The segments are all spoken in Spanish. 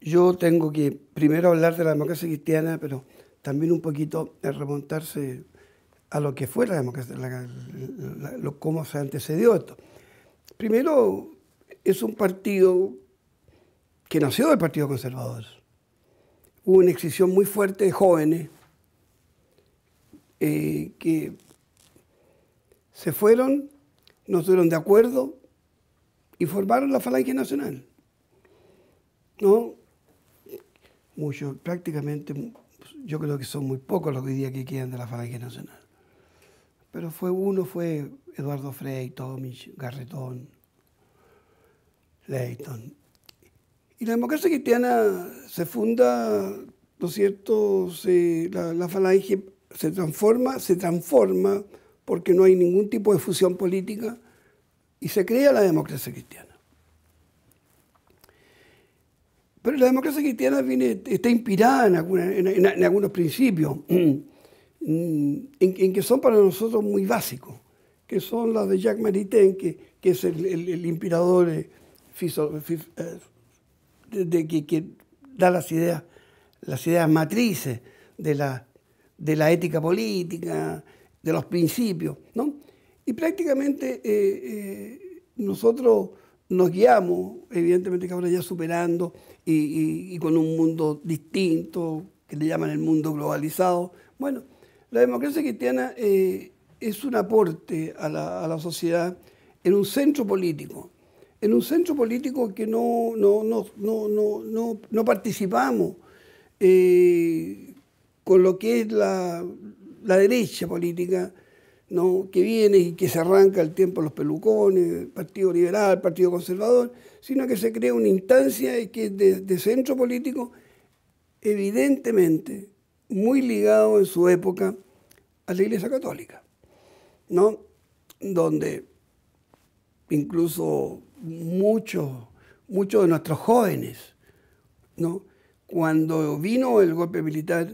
yo tengo que primero hablar de la democracia cristiana, pero también un poquito remontarse a lo que fue la democracia, lo, cómo se antecedió esto. Primero, es un partido que nació del Partido Conservador. Hubo una excisión muy fuerte de jóvenes eh, que se fueron, no estuvieron de acuerdo y formaron la Falange Nacional. ¿no? prácticamente pues, yo creo que son muy pocos los que hoy día que quedan de la Falange Nacional. Pero fue uno, fue Eduardo Frey, Tomich, Garretón, Leighton. Y la democracia cristiana se funda, ¿no es cierto? la, la, falange se transforma, se transforma porque no hay ningún tipo de fusión política y se crea la democracia cristiana. Pero la democracia cristiana está inspirada en, algunos principios, mm, en, que son para nosotros muy básicos, que son las de Jacques Maritain, que, que es el, inspirador eh, eh, de, que, que, da las ideas, las ideas matrices de la, de la ética política, de los principios, Y prácticamente eh, nosotros nos guiamos, evidentemente que ahora ya superando y, con un mundo distinto, que le llaman el mundo globalizado. Bueno, la democracia cristiana eh, es un aporte a la, sociedad en un centro político, en un centro político que no, participamos eh, con lo que es la derecha política, ¿no? que viene y que se arranca el tiempo los pelucones, Partido Liberal, Partido Conservador, sino que se crea una instancia que de, centro político, evidentemente muy ligado en su época a la Iglesia Católica, ¿no? donde incluso muchos, muchos de nuestros jóvenes, ¿no? cuando vino el golpe militar,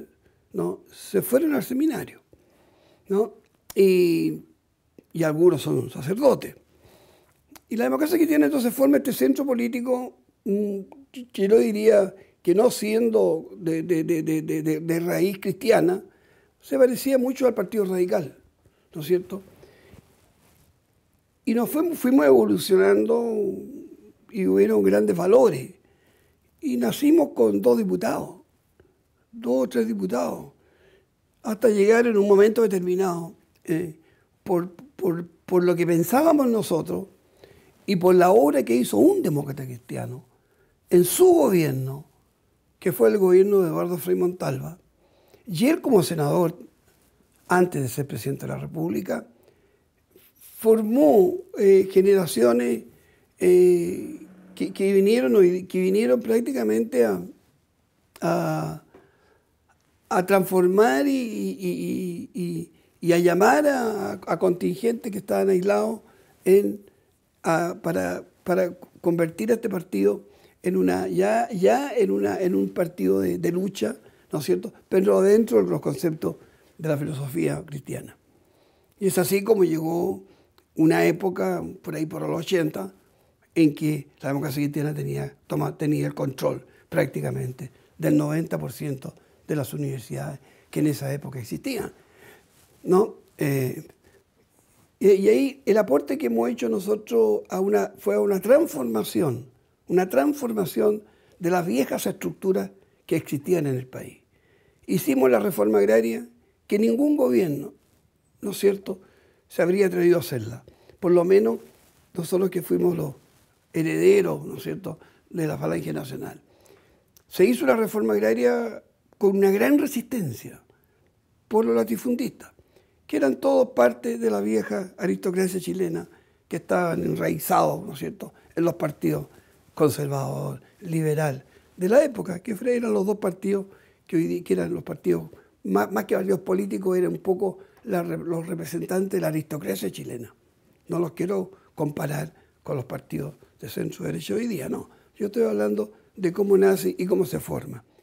¿no? se fueron al seminario. ¿no? y, algunos son sacerdotes. Y la democracia que tiene entonces forma este centro político mm, que yo diría que no siendo de, raíz cristiana, se parecía mucho al Partido Radical, ¿no es cierto? Y nos fuimos, evolucionando y hubieron grandes valores. Y nacimos con dos diputados, dos o tres diputados, hasta llegar en un momento determinado eh, por, lo que pensábamos nosotros y por la obra que hizo un demócrata cristiano en su gobierno, que fue el gobierno de Eduardo Frei Montalva, y él como senador, antes de ser presidente de la República, formó eh, generaciones eh, que, que, vinieron, que vinieron prácticamente a, a, transformar y, y a llamar a, contingentes que estaban aislados en, para, convertir a este partido en una, ya, ya en, una, en un partido de, lucha, ¿no es cierto? Pero dentro de los conceptos de la filosofía cristiana. Y es así como llegó una época, por ahí por los 80, en que la democracia cristiana tenía, tenía el control prácticamente del 90% de las universidades que en esa época existían. ¿no? Eh, y, ahí el aporte que hemos hecho nosotros fue a una transformación, una transformación de las viejas estructuras que existían en el país. Hicimos la reforma agraria que ningún gobierno, ¿no es cierto?, se habría atrevido a hacerla. Por lo menos nosotros que fuimos los herederos, ¿no es cierto?, de la falange nacional. Se hizo la reforma agraria con una gran resistencia por los latifundistas que eran todos parte de la vieja aristocracia chilena que estaban enraizados, ¿no es cierto?, en los partidos conservador, liberal de la época, que eran los dos partidos que hoy día que eran los partidos, más, que varios políticos, eran un poco los representantes de la aristocracia chilena. No los quiero comparar con los partidos de centro derecho hoy día, no. Yo estoy hablando de cómo nace y cómo se forma.